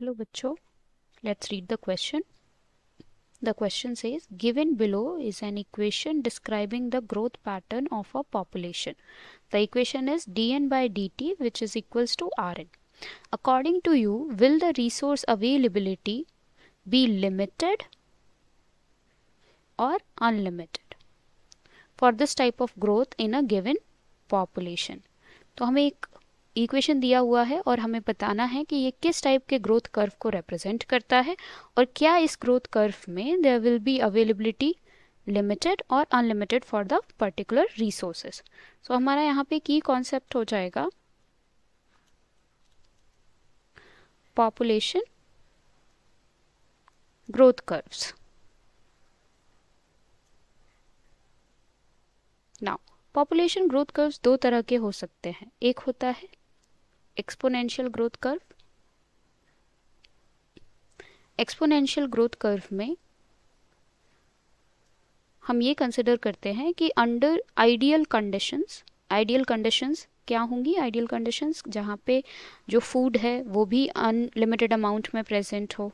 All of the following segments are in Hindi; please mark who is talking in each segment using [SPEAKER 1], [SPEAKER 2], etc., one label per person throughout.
[SPEAKER 1] Hello bacho. Let's read the question. The question says given below is an equation describing the growth pattern of a population. The equation is dn by dt which is equals to rn. According to you, will the resource availability be limited or unlimited for this type of growth in a given population? तो हमें एक इक्वेशन दिया हुआ है और हमें बताना है कि ये किस टाइप के ग्रोथ कर्व को रिप्रेजेंट करता है और क्या इस ग्रोथ कर्व में there will be availability limited और unlimited for the particular resources so हमारा यहाँ पे की कॉन्सेप्ट हो जाएगा population growth curves now population growth curves दो तरह के हो सकते हैं एक होता है exponential growth curve exponential growth curve में हम ये कंसिडर करते हैं कि under ideal conditions ideal conditions क्या होंगी आइडियल कंडीशंस जहाँ पे जो फूड है वो भी अनलिमिटेड अमाउंट में प्रेजेंट हो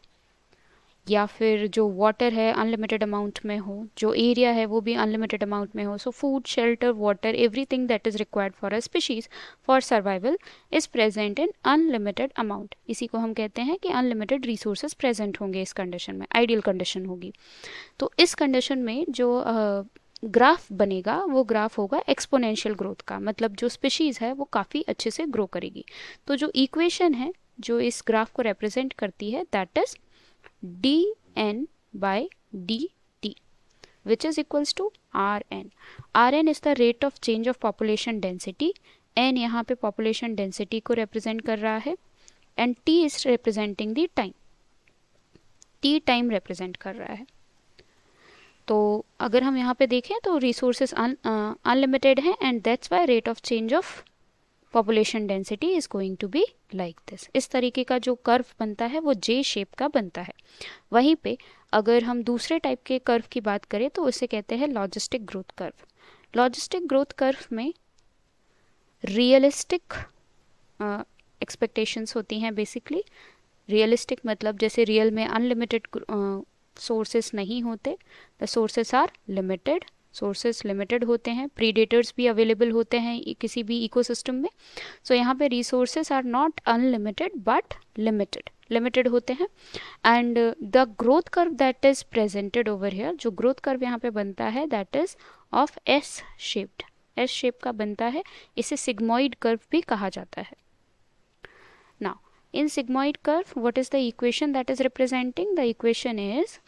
[SPEAKER 1] या फिर जो वाटर है अनलिमिटेड अमाउंट में हो जो एरिया है वो भी अनलिमिटेड अमाउंट में हो so food shelter water everything that is required for a species for survival is present in unlimited amount इसी को हम कहते हैं कि अनलिमिटेड रिसोर्सेज प्रेजेंट होंगे इस कंडीशन में आइडियल कंडीशन होगी तो इस कंडीशन में जो ग्राफ बनेगा वो ग्राफ होगा एक्सपोनेंशियल ग्रोथ का मतलब जो स्पीशीज़ है वो काफ़ी अच्छे से ग्रो करेगी तो जो इक्वेशन है जो इस ग्राफ को रिप्रेजेंट करती है that is dn by dt which is equals to rn. rn is the rate of change of population density. n यहाँ पे population density को represent कर रहा है and t is representing the time. t time represent कर रहा है तो अगर हम यहाँ पे देखें तो रिसोर्सेज अनलिमिटेड हैं and that's why rate of change of population density is going to be like this इस तरीके का जो कर्व बनता है वो जे शेप का बनता है वहीं पे अगर हम दूसरे टाइप के कर्व की बात करें तो उसे कहते हैं logistic growth curve logistic growth curve में रियलिस्टिक एक्सपेक्टेशंस होती हैं बेसिकली रियलिस्टिक मतलब जैसे रियल में अनलिमिटेड सोर्सेस नहीं होते the sources are limited sources limited होते हैं प्रीडेटर्स भी अवेलेबल होते हैं किसी भी इकोसिस्टम में सो so, यहाँ पे resources are not unlimited but limited limited होते हैं and the growth curve that is presented over here जो ग्रोथ कर्व यहाँ पे बनता है that is of S shaped S shape का बनता है इसे सिग्मोइड कर्व भी कहा जाता है now curve what is the equation that is representing the equation is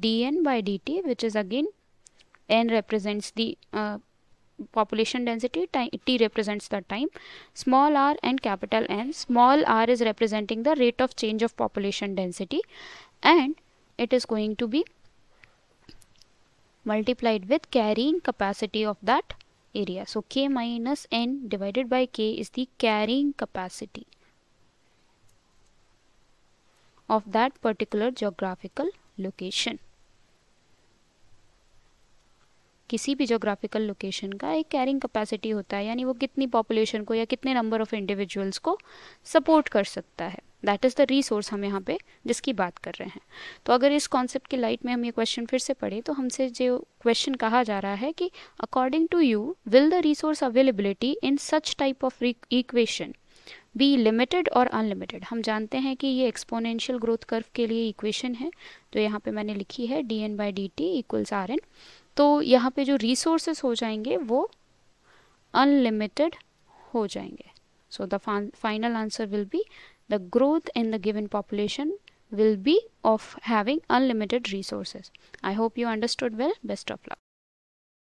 [SPEAKER 1] D N by D T which is again n represents the uh, population density t represents the time small r and capital n small r is representing the rate of change of population density and it is going to be multiplied with carrying capacity of that area so k minus n divided by k is the carrying capacity of that particular geographical location किसी भी जोग्राफिकल लोकेशन का एक कैरिंग कैपेसिटी होता है यानी वो कितनी पॉपुलेशन को या कितने नंबर ऑफ इंडिविजुअल्स को सपोर्ट कर सकता है दैट इज़ द रिसोर्स हम यहाँ पे जिसकी बात कर रहे हैं तो अगर इस कॉन्सेप्ट के लाइट में हम ये क्वेश्चन फिर से पढ़े तो हमसे जो क्वेश्चन कहा जा रहा है कि according to you will the resource availability in such type of equation be limited और अनलिमिटेड हम जानते हैं कि ये एक्सपोनेंशियल ग्रोथ कर्व के लिए इक्वेशन है तो यहाँ पे मैंने लिखी है D N by D T equals R N तो यहाँ पे जो रिसोर्सेस हो जाएंगे वो अनलिमिटेड हो जाएंगे so the final answer will be the growth in the given population will be of having unlimited resources I hope you understood well best of luck